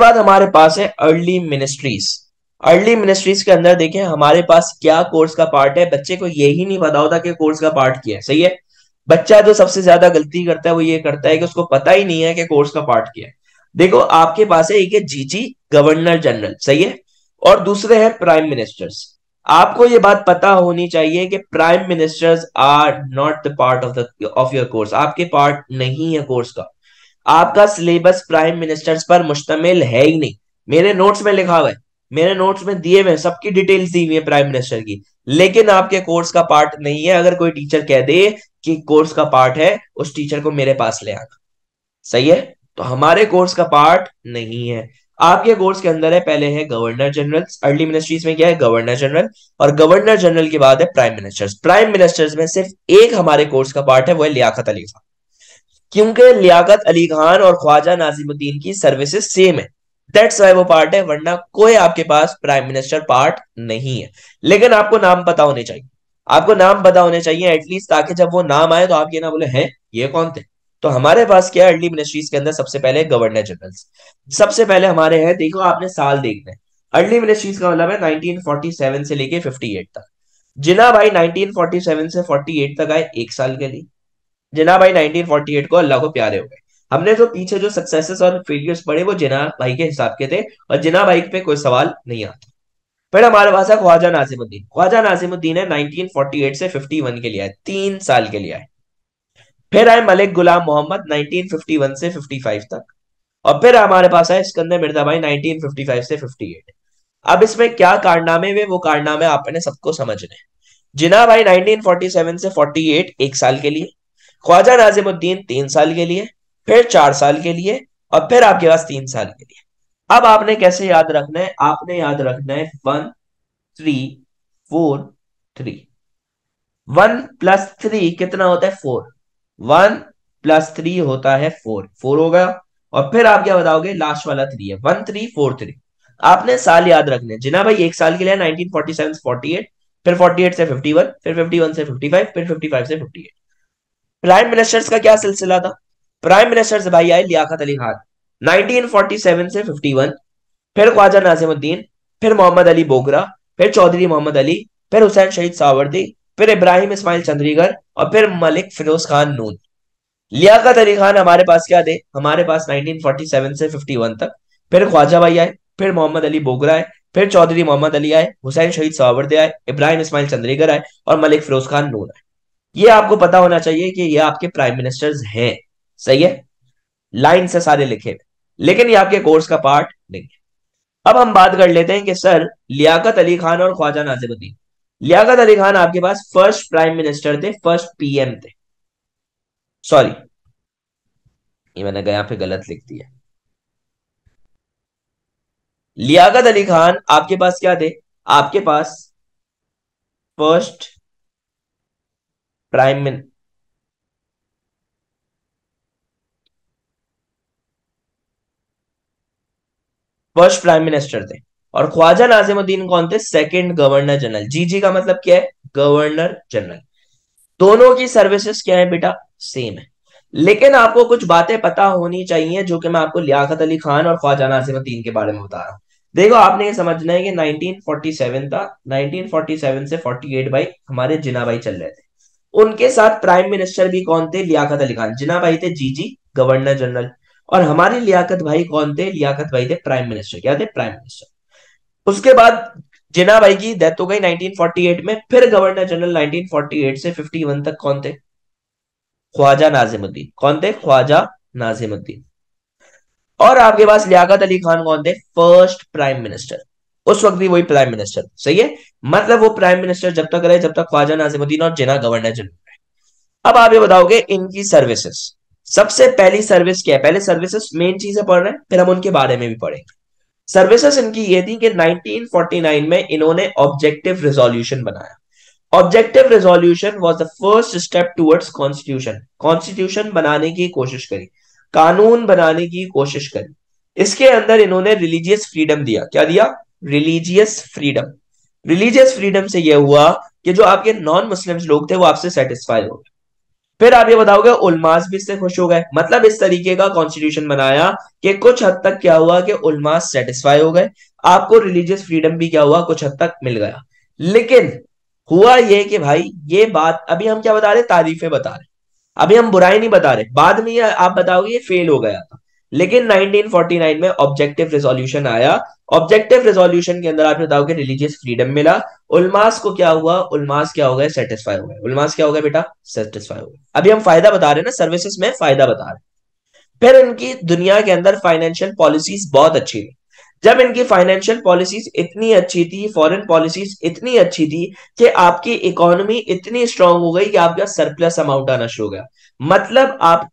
बाद हमारे पास है अर्ली मिनिस्ट्रीज अर्ली मिनिस्ट्रीज के अंदर देखें हमारे पास क्या कोर्स का पार्ट है बच्चे को यही नहीं पता होता कि कोर्स का पार्ट क्या है सही है बच्चा जो सबसे ज्यादा गलती करता है वो ये करता है कि उसको पता ही नहीं है कि कोर्स का पार्ट क्या है देखो आपके पास है एक है जीजी गवर्नर जनरल सही है और दूसरे हैं प्राइम मिनिस्टर्स आपको ये बात पता होनी चाहिए कि prime ministers are not the part of the of your course आपके पार्ट नहीं है कोर्स का आपका सिलेबस प्राइम मिनिस्टर्स पर मुश्तमिल है ही नहीं मेरे नोट्स में लिखा हुआ है मेरे नोट्स में दिए हुए सबकी डिटेल्स दी हुई है प्राइम मिनिस्टर की लेकिन आपके कोर्स का पार्ट नहीं है अगर कोई टीचर कह दे कि कोर्स का पार्ट है उस टीचर को मेरे पास ले आना सही है तो हमारे कोर्स का पार्ट नहीं है आपके कोर्स के अंदर है पहले है गवर्नर जनरल अर्ली मिनिस्ट्रीज में क्या है गवर्नर जनरल और गवर्नर जनरल के बाद है प्राइम मिनिस्टर्स प्राइम मिनिस्टर्स में सिर्फ एक हमारे कोर्स का पार्ट है वो है लियाकत अली खान क्योंकि लियाकत अली खान और ख्वाजा नाजिमुद्दीन की सर्विसेज सेम है दैट्स वाई वो पार्ट है वरना कोई आपके पास प्राइम मिनिस्टर पार्ट नहीं है लेकिन आपको नाम पता होने चाहिए आपको नाम पता होने चाहिए एटलीस्ट ताकि जब वो नाम आए तो आप ये ना बोले हैं ये कौन थे तो हमारे पास क्या है अर्ली मिनिस्ट्रीज के अंदर सबसे पहले गवर्नर जनरल सबसे पहले हमारे हैं देखो आपने साल देखना है अर्ली मिनिस्ट्रीज का मतलब है 1947 से लेके 58 तक जिना भाई 1947 से 48 तक आए एक साल के लिए जिना भाई 1948 को अल्लाह को प्यारे हो गए हमने जो पीछे जो सक्सेसेस और फेलियर्स पढ़े वो जिना भाई के हिसाब के थे और जिना भाई पे कोई सवाल नहीं आता फिर हमारे पास है ख्वाजा नाजिमुद्दीन ख्वाजा नाजिमुद्दीन है 1948 से 51 के लिए आए तीन साल के लिए आए फिर आए मलिक गुलाम मोहम्मद 1951 से 55 तक और फिर हमारे पास है स्कंदर मिर्जा भाई 1955 से 58 अब इसमें क्या कारनामे हुए वो कारनामे आपने सबको समझने जिना भाई 1947 से 48 एक साल के लिए ख्वाजा नाजिमुद्दीन तीन साल के लिए फिर चार साल के लिए और फिर आपके पास तीन साल के लिए अब आपने कैसे याद रखना है आपने याद रखना है one three four three one plus three कितना होता है फोर वन प्लस थ्री होता है फोर फोर होगा और फिर आप क्या बताओगे लास्ट वाला थ्री है वन थ्री फोर थ्री आपने साल याद रखने जिना भाई एक साल के लिए nineteen forty seven forty eight फिर फोर्टी एट से फिफ्टी वन फिर फिफ्टी वन से फिफ्टी फाइव फिर फिफ्टी फाइव से फिफ्टी एट प्राइम मिनिस्टर्स का क्या सिलसिला था प्राइम मिनिस्टर्स भाई आए लियाकत अली खान 1947 से 51 फिर ख्वाजा नाजिमुद्दीन फिर मोहम्मद अली बोगरा फिर चौधरी मोहम्मद अली फिर हुसैन शहीद सावरदी फिर इब्राहिम इस्माइल चंद्रीगढ़ और फिर मलिक फिरोज खान नून लियाकत अली खान हमारे पास क्या थे हमारे पास 1947 से 51 तक फिर ख्वाजा भाई आए फिर मोहम्मद अली बोगरा आए फिर चौधरी मोहम्मद अली आए हुसैन शहीद सावरदे आए इब्राहिम इस्माइल चंद्रीगढ़ आए और मलिक फिरोज खान नून आए ये आपको पता होना चाहिए कि ये आपके प्राइम मिनिस्टर्स हैं सही है लाइन से सारे लिखे लेकिन ये आपके कोर्स का पार्ट नहीं है अब हम बात कर लेते हैं कि सर लियाकत अली खान और ख्वाजा नाजिमुद्दीन लियाकत अली खान आपके पास फर्स्ट प्राइम मिनिस्टर थे फर्स्ट पीएम थे सॉरी ये मैंने गया पे गलत लिख दिया लियाकत अली खान आपके पास क्या थे आपके पास first prime min first prime minister थे और ख्वाजा नाजिमुद्दीन कौन थे सेकंड गवर्नर जनरल जीजी का मतलब क्या है गवर्नर जनरल दोनों की सर्विसेज क्या है बेटा सेम है लेकिन आपको कुछ बातें पता होनी चाहिए जो कि मैं आपको लियाकत अली खान और ख्वाजा नाजिमुद्दीन के बारे में बता रहा हूँ देखो आपने ये समझना है कि 1947 था 1947 से 48 भाई हमारे जिना भाई चल रहे थे उनके साथ प्राइम मिनिस्टर भी कौन थे लियाकत अली खान जिना भाई थे जीजी गवर्नर जनरल और हमारे लियाकत भाई कौन थे लियाकत भाई थे प्राइम मिनिस्टर क्या थे प्राइम मिनिस्टर उसके बाद जिना भाई की डेथ हो गई 1948 में फिर गवर्नर जनरल 1948 से 51 तक कौन थे ख्वाजा नाजिमुद्दीन कौन थे ख्वाजा नाजिमुद्दीन और आपके पास लियाकत अली खान कौन थे फर्स्ट प्राइम मिनिस्टर उस वक्त भी वही प्राइम मिनिस्टर सही है मतलब वो प्राइम मिनिस्टर जब तक रहे जब तक ख्वाजा नाजिमुद्दीन और जिना गवर्नर जनरल रहे अब आप ये बताओगे इनकी सर्विसेस सबसे पहली सर्विस क्या है पहले सर्विसेस मेन चीजें पढ़ रहे हैं फिर हम उनके बारे में भी पढ़ेंगे सर्विसेस इनकी ये थी कि 1949 में इन्होंने ऑब्जेक्टिव रिजोल्यूशन बनाया objective resolution was the first step towards constitution constitution बनाने की कोशिश करी कानून बनाने की कोशिश करी इसके अंदर इन्होंने रिलीजियस फ्रीडम दिया क्या दिया रिलीजियस फ्रीडम रिलीजियस फ्रीडम से यह हुआ कि जो आपके नॉन मुस्लिम लोग थे वो आपसे सेटिस्फाई हो गए फिर आप ये बताओगे उलमास भी इससे खुश हो गए मतलब इस तरीके का कॉन्स्टिट्यूशन बनाया कि कुछ हद तक क्या हुआ कि उलमास सेटिस्फाई हो गए आपको रिलीजियस फ्रीडम भी क्या हुआ कुछ हद तक मिल गया लेकिन हुआ ये कि भाई ये बात अभी हम क्या बता रहे तारीफें बता रहे अभी हम बुराई नहीं बता रहे बाद में ये आप बताओगे ये फेल हो गया था लेकिन 1949 में ऑब्जेक्टिव रेजोल्यूशन आया ऑब्जेक्टिव रेजोल्यूशन के अंदर आपने बताओ कि रिलीजियस फ्रीडम मिला उलमास को क्या हुआ उलमास क्या हो गए सेटिस्फाई हो गए उलमास क्या हो गया बेटा सेटिस्फाई हो गए अभी हम फायदा बता रहे हैं ना सर्विसेज में फायदा बता रहे फिर इनकी दुनिया के अंदर फाइनेंशियल पॉलिसीज बहुत अच्छी थी जब इनकी फाइनेंशियल पॉलिसीज इतनी अच्छी थी फॉरेन पॉलिसीज इतनी अच्छी थी कि आपकी इकोनॉमी इतनी स्ट्रांग हो गई कि आपका सरप्लस अमाउंट आना शुरू हो गया मतलब आप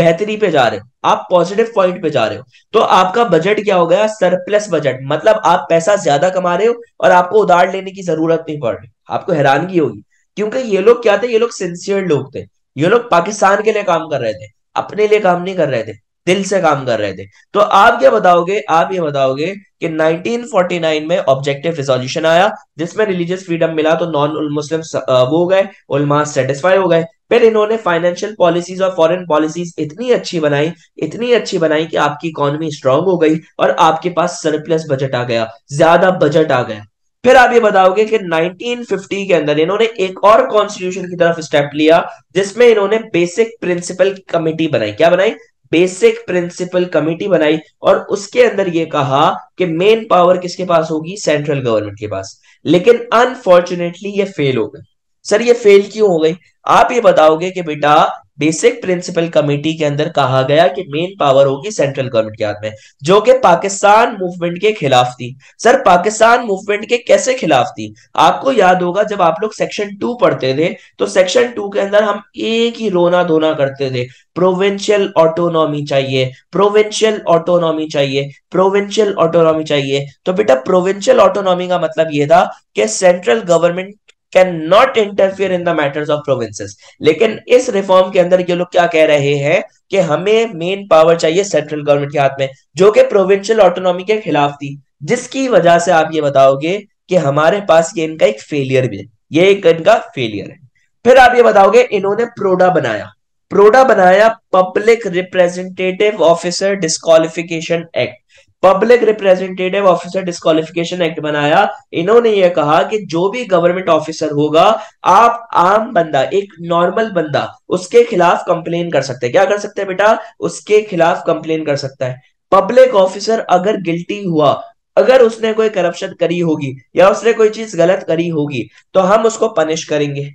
बेहतरी पे जा रहे हो आप पॉजिटिव पॉइंट पे जा रहे हो तो आपका बजट क्या हो गया सरप्लस बजट मतलब आप पैसा ज्यादा कमा रहे हो और आपको उधार लेने की जरूरत नहीं पड़ रही आपको हैरानगी होगी क्योंकि ये लोग क्या थे ये लोग सिंसियर लोग थे ये लोग पाकिस्तान के लिए काम कर रहे थे अपने लिए काम नहीं कर रहे थे दिल से काम कर रहे थे तो आप क्या बताओगे आप ये बताओगे कि 1949 में ऑब्जेक्टिव रिजोल्यूशन आया जिसमें रिलीजियस फ्रीडम मिला तो नॉन मुस्लिम वो हो गए उलमा सेटिस्फाई हो गए फिर इन्होंने फाइनेंशियल पॉलिसीज और फॉरेन पॉलिसीज इतनी अच्छी बनाई इतनी अच्छी बनाई कि आपकी इकोनॉमी स्ट्रांग हो गई और आपके पास सरप्लस बजट आ गया ज्यादा बजट आ गया फिर आप ये बताओगे कि 1950 के अंदर इन्होंने एक और कॉन्स्टिट्यूशन की तरफ स्टेप लिया जिसमें इन्होंने बेसिक प्रिंसिपल कमेटी बनाई क्या बनाई बेसिक प्रिंसिपल कमिटी बनाई और उसके अंदर ये कहा कि मेन पावर किसके पास होगी सेंट्रल गवर्नमेंट के पास लेकिन अनफॉर्चुनेटली ये फेल हो गई सर ये फेल क्यों हो गई आप ये बताओगे कि बेटा बेसिक प्रिंसिपल कमेटी के अंदर कहा गया कि मेन पावर होगी सेंट्रल गवर्नमेंट के हाथ में जो कि पाकिस्तान मूवमेंट के खिलाफ थी सर पाकिस्तान मूवमेंट के कैसे खिलाफ थी आपको याद होगा जब आप लोग सेक्शन टू पढ़ते थे तो सेक्शन टू के अंदर हम एक ही रोना धोना करते थे प्रोविंशियल ऑटोनॉमी चाहिए प्रोविंशियल ऑटोनॉमी चाहिए प्रोविंशियल ऑटोनॉमी चाहिए तो बेटा प्रोविंशियल ऑटोनॉमी का मतलब यह था कि central government can not interfere in the matters of provinces लेकिन इस रिफॉर्म के अंदर ये लोग क्या कह रहे हैं कि हमें मेन पावर चाहिए सेंट्रल गवर्नमेंट के हाथ में जो कि प्रोविंशियल ऑटोनॉमी के खिलाफ थी जिसकी वजह से आप ये बताओगे कि हमारे पास ये इनका एक फेलियर भी है ये एक इनका फेलियर है फिर आप ये बताओगे इन्होंने प्रोडा बनाया प्रोडा बनाया public representative officer disqualification act public representative officer disqualification act बनाया इन्होंने ये कहा कि जो भी गवर्नमेंट ऑफिसर होगा आप आम बंदा एक नॉर्मल बंदा उसके खिलाफ कंप्लेन कर सकते हैं क्या कर सकते हैं बेटा उसके खिलाफ कंप्लेन कर सकता है पब्लिक ऑफिसर अगर गिल्टी हुआ अगर उसने कोई करप्शन करी होगी या उसने कोई चीज गलत करी होगी तो हम उसको पनिश करेंगे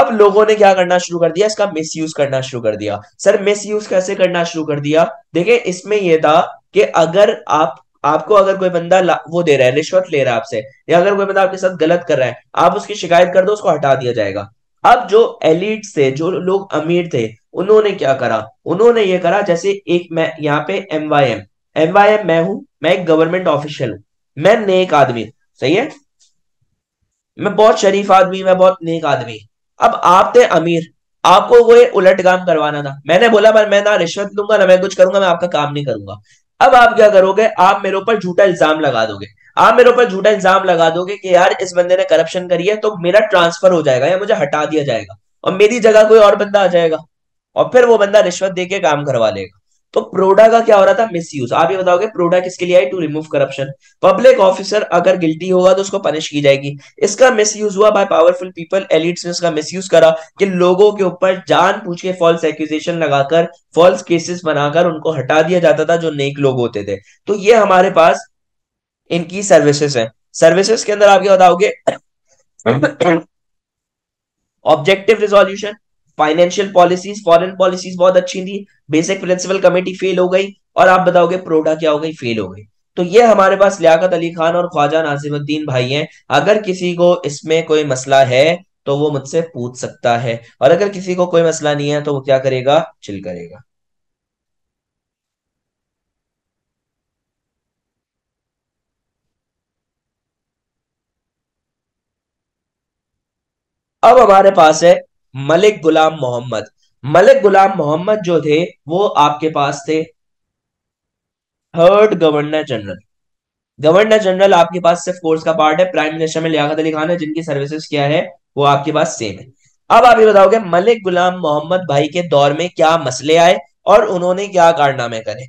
अब लोगों ने क्या करना शुरू कर दिया इसका मिसयूज करना शुरू कर दिया सर मिसयूज कैसे करना शुरू कर दिया देखिए इसमें यह था कि अगर आप आपको अगर कोई बंदा वो दे रहा है रिश्वत ले रहा है आपसे या अगर कोई बंदा आपके साथ गलत कर रहा है आप उसकी शिकायत कर दो उसको हटा दिया जाएगा अब जो एलिट से जो लोग अमीर थे उन्होंने क्या करा उन्होंने ये करा जैसे एक मैं यहाँ पे M Y M M Y M मैं हूं मैं एक गवर्नमेंट ऑफिशियल हूं मैं नेक आदमी सही है मैं बहुत शरीफ आदमी मैं बहुत नेक आदमी अब आप थे अमीर आपको वो उलट काम करवाना था मैंने बोला पर मैं ना रिश्वत लूंगा ना मैं कुछ करूंगा मैं आपका काम नहीं करूंगा अब आप क्या करोगे आप मेरे ऊपर झूठा इल्जाम लगा दोगे आप मेरे ऊपर झूठा इल्जाम लगा दोगे कि यार इस बंदे ने करप्शन करी है तो मेरा ट्रांसफर हो जाएगा या मुझे हटा दिया जाएगा और मेरी जगह कोई और बंदा आ जाएगा और फिर वो बंदा रिश्वत दे के काम करवा लेगा तो प्रोडा का क्या हो रहा था मिस यूज आप ये बताओगे प्रोडा किसके लिए I to remove corruption public officer अगर गिल्टी होगा तो उसको पनिश की जाएगी इसका मिस यूज हुआ बाय पावरफुल पीपल एलिट्स ने इसका मिस यूज करा कि लोगों के ऊपर जान पूछ के फॉल्स एक्यूजेशन लगाकर फॉल्स केसेस बनाकर उनको हटा दिया जाता था जो नेक लोग होते थे तो ये हमारे पास इनकी सर्विसेस है सर्विसेस के अंदर आप ये बताओगे objective hmm. Resolution financial policies foreign policies बहुत अच्छी थी बेसिक प्रिंसिपल कमेटी फेल हो गई और आप बताओगे प्रोडा क्या हो गई फेल हो गई तो ये हमारे पास लियाकत अली खान और ख्वाजा नाजिमुद्दीन भाई हैं अगर किसी को इसमें कोई मसला है तो वो मुझसे पूछ सकता है और अगर किसी को कोई मसला नहीं है तो वो क्या करेगा चिल करेगा अब हमारे पास है मलिक गुलाम मोहम्मद मलिक गुलाम मोहम्मद जो थे वो आपके पास थे third governor general governor general आपके पास सिर्फ कोर्स का पार्ट है प्राइम मिनिस्टर में लियाकत अली खान है जिनकी सर्विसेज क्या है वो आपके पास सेम है अब आप ये बताओगे मलिक गुलाम मोहम्मद भाई के दौर में क्या मसले आए और उन्होंने क्या कारनामे करे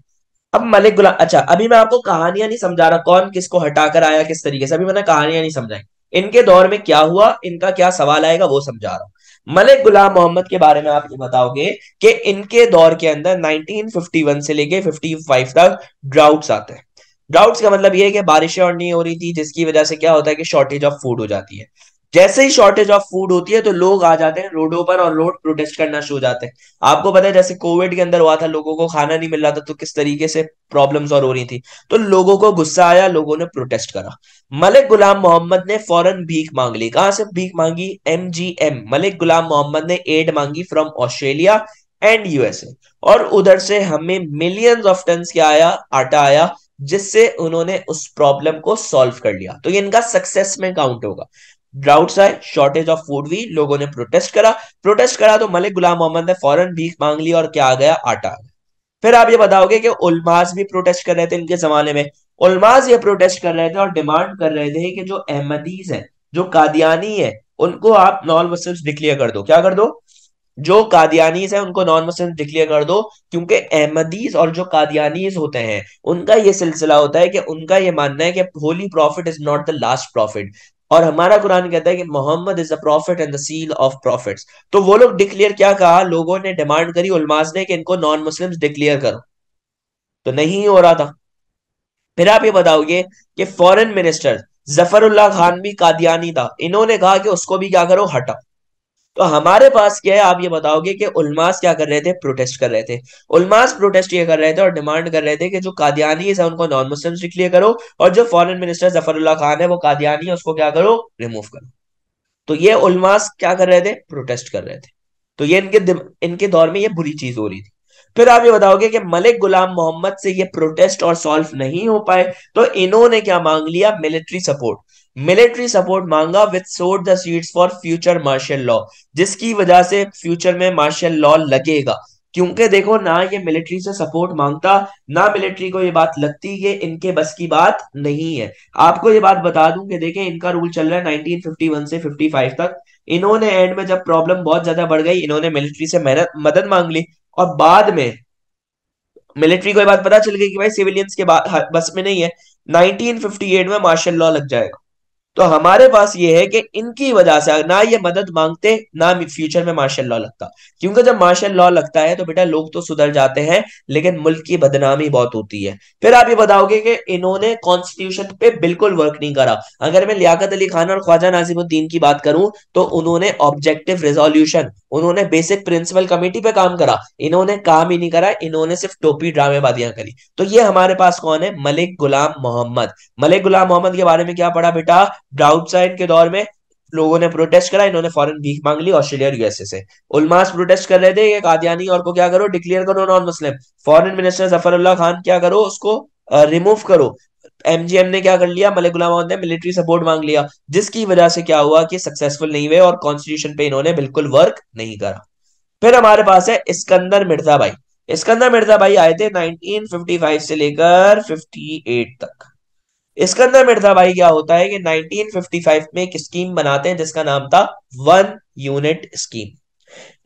अब मलिक गुलाम अच्छा अभी मैं आपको कहानियां नहीं समझा रहा कौन किसको हटाकर आया किस तरीके से अभी मैंने कहानियां नहीं समझाई इनके दौर में क्या हुआ इनका क्या सवाल आएगा वो समझा रहा हूँ मलिक गुलाम मोहम्मद के बारे में आप ये बताओगे कि इनके दौर के अंदर 1951 से लेके 55 तक ड्राउट्स आते हैं ड्राउट्स का मतलब ये है कि बारिशें और नहीं हो रही थी जिसकी वजह से क्या होता है कि शॉर्टेज ऑफ फूड हो जाती है जैसे ही शॉर्टेज ऑफ फूड होती है तो लोग आ जाते हैं रोडों पर और रोड प्रोटेस्ट करना शुरू हो जाते हैं आपको पता है जैसे कोविड के अंदर हुआ था लोगों को खाना नहीं मिल रहा था तो किस तरीके से प्रॉब्लम्स और हो रही थी तो लोगों को गुस्सा आया लोगों ने प्रोटेस्ट करा मलिक गुलाम मोहम्मद ने फॉरन भीख मांग ली कहां से भीख मांगी M G M Malik Ghulam Mohammad ने एड मांगी फ्रॉम ऑस्ट्रेलिया एंड यूएसए और उधर से हमें मिलियन ऑफ टन क्या आया आटा आया जिससे उन्होंने उस प्रॉब्लम को सॉल्व कर लिया तो ये इनका सक्सेस में काउंट होगा ड्राउट्स आए शॉर्टेज ऑफ फूड भी लोगों ने प्रोटेस्ट करा प्रोटेस्ट करा तो मलिक गुलाम मोहम्मद ने फॉरन भीख मांग ली और क्या आ गया आटा फिर आप ये बताओगे कि उलमाज भी प्रोटेस्ट कर रहे थे इनके जमाने में उलमाज ये प्रोटेस्ट कर रहे थे और डिमांड कर रहे थे कि जो अहमदीज है जो कादियानी है उनको आप नॉन मुस्लिम डिक्लेयर कर दो क्या कर दो जो कादियानीज है उनको नॉन मुस्लिम डिक्लेयर कर दो क्योंकि अहमदीज और जो कादियानीज होते हैं उनका ये सिलसिला होता है कि उनका ये मानना है कि holy prophet is not the last prophet और हमारा कुरान कहता है कि Mohammad is a prophet and the seal of prophets तो वो लोग डिक्लेयर क्या कहा लोगों ने डिमांड करी उलमाज ने कि इनको नॉन मुस्लिम डिक्लेयर करो तो नहीं हो रहा था फिर आप ये बताओगे कि फॉरेन मिनिस्टर जफरुल्ला खान भी कादियानी था इन्होंने कहा कि उसको भी क्या करो हटाओ तो हमारे पास क्या है आप ये बताओगे कि उलमास क्या कर रहे थे प्रोटेस्ट कर रहे थे उलमास प्रोटेस्ट ये कर रहे थे और डिमांड कर रहे थे कि जो कादियानी है उनको नॉन मुस्लिम डिक्लेयर करो और जो फॉरेन मिनिस्टर जफरुल्ला खान है वो कादियानी है उसको क्या करो रिमूव करो तो ये उलमास क्या कर रहे थे प्रोटेस्ट कर रहे थे तो ये इनके इनके दौर में ये बुरी चीज हो रही थी फिर आप ये बताओगे कि मलिक गुलाम मोहम्मद से ये प्रोटेस्ट और सॉल्व नहीं हो पाए तो इन्होंने क्या मांग लिया मिलिट्री सपोर्ट मिलिट्री सपोर्ट मांगा with sowed the seeds for future martial law जिसकी वजह से फ्यूचर में मार्शल लॉ लगेगा क्योंकि देखो ना ये मिलिट्री से सपोर्ट मांगता ना मिलिट्री को ये बात लगती है इनके बस की बात नहीं है आपको ये बात बता दूं कि देखें इनका रूल चल रहा है 1951 से 55 तक इन्होंने एंड में जब प्रॉब्लम बहुत ज्यादा बढ़ गई इन्होंने मिलिट्री से मेहनत मदद मांग ली और बाद में मिलिट्री को ये बात पता चल गई कि भाई सिविलियंस के बस में नहीं है नाइनटीन में मार्शल लॉ लग जाएगा तो हमारे पास ये है कि इनकी वजह से ना ये मदद मांगते ना फ्यूचर में मार्शल लॉ लगता क्योंकि जब मार्शल लॉ लगता है तो बेटा लोग तो सुधर जाते हैं लेकिन मुल्क की बदनामी बहुत होती है फिर आप ये बताओगे कि इन्होंने कॉन्स्टिट्यूशन पे बिल्कुल वर्क नहीं करा अगर मैं लियाकत अली खान और ख्वाजा नाजिमुद्दीन की बात करूं तो उन्होंने ऑब्जेक्टिव रेजोल्यूशन उन्होंने बेसिक प्रिंसिपल कमेटी पे काम करा इन्होंने काम ही नहीं करा इन्होंने सिर्फ टोपी ड्रामेबाजियां करी तो ये हमारे पास कौन है मलिक गुलाम मोहम्मद मलिक गुलाम मोहम्मद के बारे में क्या पढ़ा बेटा डाउट साइन के दौर में लोगों ने प्रोटेस्ट करा इन्होंने फॉरन भीख मांग ली ऑस्ट्रेलिया और यूएसए से उलमास प्रोटेस्ट कर रहे थे कि कादियानी और को क्या करो डिक्लेयर करो non Muslim foreign minister Zafarullah Khan क्या करो उसको रिमूव करो एमजीएम ने क्या कर लिया मलिक गुलाम मोहम्मद ने मिलिट्री सपोर्ट मांग लिया जिसकी वजह से क्या हुआ कि सक्सेसफुल नहीं हुए और कॉन्स्टिट्यूशन पे इन्होंने बिल्कुल वर्क नहीं करा फिर हमारे पास है स्कंदर मिर्जा भाई स्कंदर मिर्जा भाई आए थे 1955 से लेकर 58 तक स्कंदर मिर्जा भाई क्या होता है कि 1955 में एक स्कीम बनाते हैं जिसका नाम था वन यूनिट स्कीम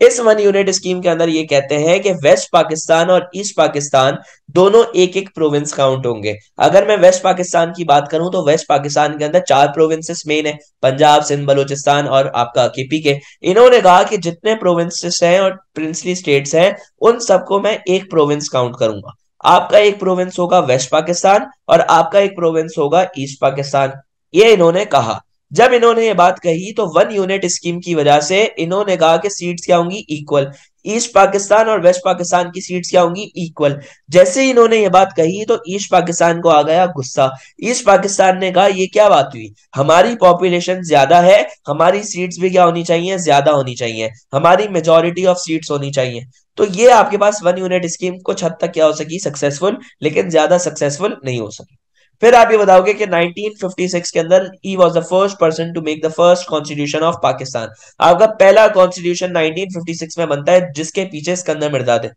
इस वन यूनिट स्कीम के अंदर ये कहते हैं कि वेस्ट पाकिस्तान और ईस्ट पाकिस्तान दोनों एक एक प्रोविंस काउंट होंगे अगर मैं वेस्ट पाकिस्तान की बात करूं तो वेस्ट पाकिस्तान के अंदर चार प्रोविंसेस मेन है पंजाब सिंध बलूचिस्तान और आपका केपी के इन्होंने कहा कि जितने प्रोविंसेस हैं और प्रिंसली स्टेट्स हैं उन सबको मैं एक प्रोविंस काउंट करूंगा आपका एक प्रोविंस होगा वेस्ट पाकिस्तान और आपका एक प्रोविंस होगा ईस्ट पाकिस्तान ये इन्होंने कहा जब इन्होंने ये बात कही तो वन यूनिट स्कीम की वजह से इन्होंने कहा कि सीट्स क्या होंगी इक्वल ईस्ट पाकिस्तान और वेस्ट पाकिस्तान की सीट्स क्या होंगी इक्वल जैसे ही इन्होंने ये बात कही तो ईस्ट पाकिस्तान को आ गया गुस्सा ईस्ट पाकिस्तान ने कहा ये क्या बात हुई हमारी पॉपुलेशन ज्यादा है हमारी सीट्स भी क्या होनी चाहिए ज्यादा होनी चाहिए हमारी मेजोरिटी ऑफ सीट्स होनी चाहिए तो ये आपके पास वन यूनिट स्कीम कुछ हद तक क्या हो सकी सक्सेसफुल लेकिन ज्यादा सक्सेसफुल नहीं हो सकी फिर आप ये बताओगे कि 1956 के अंदर ही was the first person to make the first constitution of Pakistan आपका पहला कॉन्स्टिट्यूशन 1956 में बनता है जिसके पीछे स्कंदर मिर्जा थे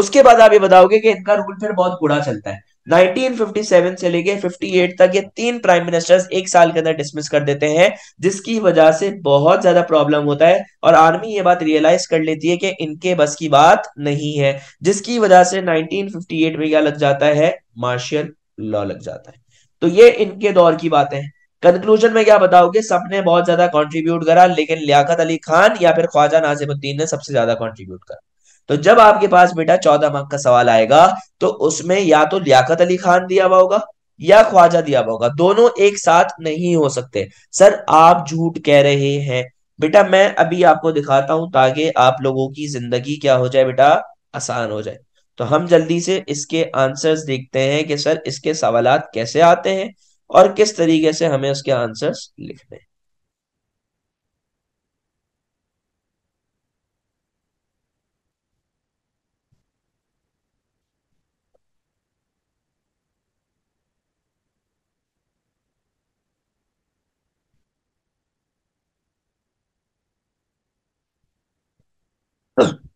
उसके बाद आप ये बताओगे कि इनका रूल फिर बहुत बुरा चलता है 1957 से लेके 58 तक ये तीन प्राइम मिनिस्टर्स एक साल के अंदर डिसमिस कर देते हैं जिसकी वजह से बहुत ज्यादा प्रॉब्लम होता है और आर्मी ये बात रियलाइज कर लेती है कि इनके बस की बात नहीं है जिसकी वजह से 1958 में क्या लग जाता है मार्शियल लॉ लग जाता है तो ये इनके दौर की बातें हैं कंक्लूजन में क्या बताओगे सबने बहुत ज्यादा कंट्रीब्यूट करा लेकिन लियाकत अली खान या फिर ख्वाजा नाजिमुद्दीन ने सबसे ज्यादा कंट्रीब्यूट करा तो जब आपके पास बेटा चौदह मार्क का सवाल आएगा तो उसमें या तो लियाकत अली खान दिया हुआ होगा या ख्वाजा दिया हुआ होगा दोनों एक साथ नहीं हो सकते सर आप झूठ कह रहे हैं बेटा मैं अभी आपको दिखाता हूं ताकि आप लोगों की जिंदगी क्या हो जाए बेटा आसान हो जाए तो हम जल्दी से इसके आंसर्स देखते हैं कि सर इसके सवाल कैसे आते हैं और किस तरीके से हमें उसके आंसर्स लिखने हैं Ugh.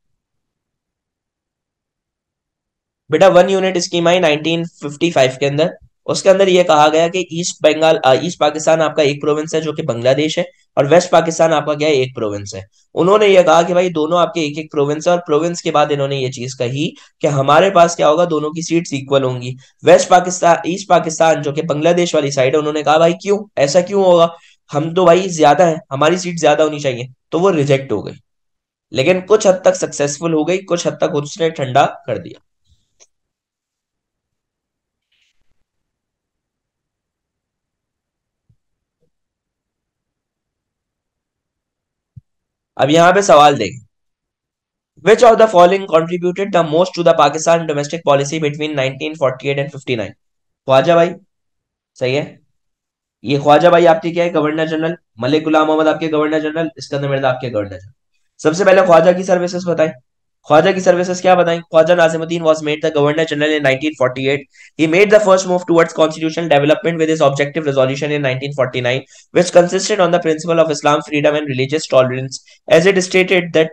बेटा वन यूनिट स्कीम आई 1955 के अंदर उसके अंदर यह कहा गया कि ईस्ट बंगाल ईस्ट पाकिस्तान आपका एक प्रोविंस है जो कि बांग्लादेश है और वेस्ट पाकिस्तान आपका क्या है एक प्रोविंस है उन्होंने यह कहा कि भाई दोनों आपके एक एक प्रोविंस है और प्रोविंस के बाद इन्होंने ये चीज कही कि हमारे पास क्या होगा दोनों की सीट्स इक्वल होंगी वेस्ट पाकिस्तान ईस्ट पाकिस्तान जो कि बांग्लादेश वाली साइड है उन्होंने कहा भाई क्यों ऐसा क्यों होगा हम तो भाई ज्यादा है हमारी सीट ज्यादा होनी चाहिए तो वो रिजेक्ट हो गई लेकिन कुछ हद तक सक्सेसफुल हो गई कुछ हद तक उसने ठंडा कर दिया अब यहाँ पे सवाल देंगे which of the following contributed the most to the Pakistan domestic policy between 1948 and 59 Khwaja भाई सही है ये ख्वाजा भाई आपके क्या है गवर्नर जनरल मलिक गुलाम मोहम्मद आपके गवर्नर जनरल इसके अंदर तो आपके गवर्नर जनरल सबसे पहले ख्वाजा की सर्विसेज बताएं Khwaja ki services kya bataye? Khwaja Nazimuddin was made the Governor General in 1948. He made the first move towards constitutional development with his objective resolution in 1949, which consisted on the principle of Islam freedom and religious tolerance, as it stated that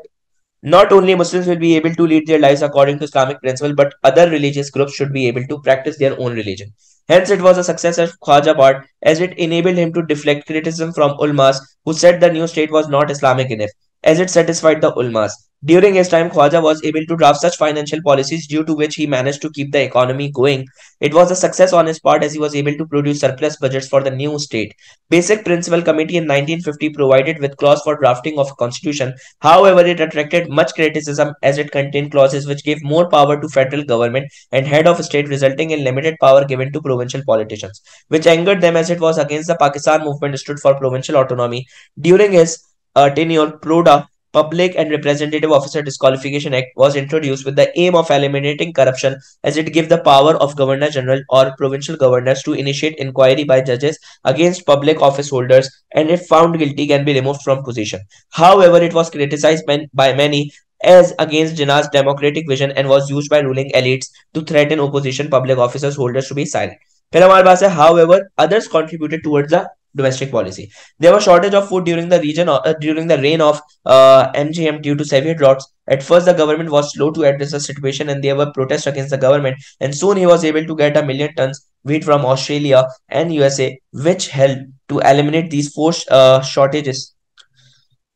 not only Muslims will be able to lead their lives according to Islamic principle, but other religious groups should be able to practice their own religion. Hence, it was a success of Khwaja part, as it enabled him to deflect criticism from ulmas who said the new state was not Islamic enough as it satisfied the ulmas. During his time, Khwaja was able to draft such financial policies due to which he managed to keep the economy going. It was a success on his part as he was able to produce surplus budgets for the new state. Basic Principle Committee in 1950 provided with clause for drafting of a constitution. However, it attracted much criticism as it contained clauses which gave more power to federal government and head of state resulting in limited power given to provincial politicians, which angered them as it was against the Pakistan movement stood for provincial autonomy. During his attain your PRODA Public and Representative Officer Disqualification Act was introduced with the aim of eliminating corruption as it gave the power of Governor General or provincial governors to initiate inquiry by judges against public office holders and if found guilty can be removed from position. However, it was criticized by many as against Jinnah's democratic vision and was used by ruling elites to threaten opposition public officers holders to be silent. however, others contributed towards the domestic policy. There was shortage of food during the region uh, during the reign of uh, MGM due to severe droughts. At first, the government was slow to address the situation, and there were protests against the government. And soon, he was able to get a million tons wheat from Australia and USA, which helped to eliminate these forced uh, shortages.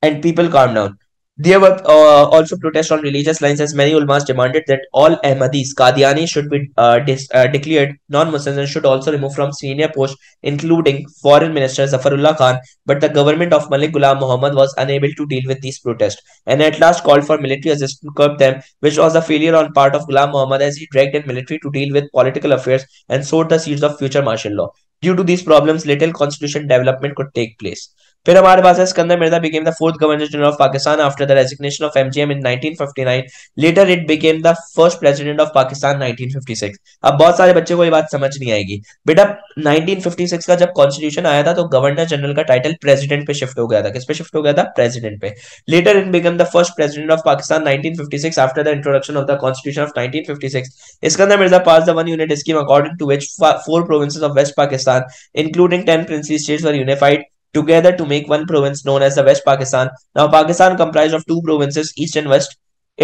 And people calmed down. There were uh, also protests on religious lines as many ulmas demanded that all Ahmadis, Qadianis should be uh, uh, declared non-Muslims and should also remove from senior posts, including Foreign Minister Zafarullah Khan. But the government of Malik Ghulam Muhammad was unable to deal with these protests and at last called for military assistance to curb them, which was a failure on part of Ghulam Muhammad as he dragged in military to deal with political affairs and sowed the seeds of future martial law. Due to these problems, little constitution development could take place. फिर हमारे पास है Iskander Mirza became the fourth governor general of Pakistan after the resignation of MGM in 1959 later it became the first president of Pakistan 1956 अब बहुत सारे बच्चे को ये बात समझ नहीं आएगी बेटा 1956 का जब कॉन्स्टिट्यूशन आया था तो गवर्नर जनरल का टाइटल प्रेसिडेंट पे शिफ्ट हो गया था किस पे शिफ्ट हो गया था प्रेसिडेंट पे later it became the first president of Pakistan 1956 after the introduction of the constitution of 1956 Iskander Mirza pass the one unit scheme according to which four province of West Pakistan including ten princely states unified together to make one province known as the West Pakistan. Now, Pakistan comprised of two provinces, East and West.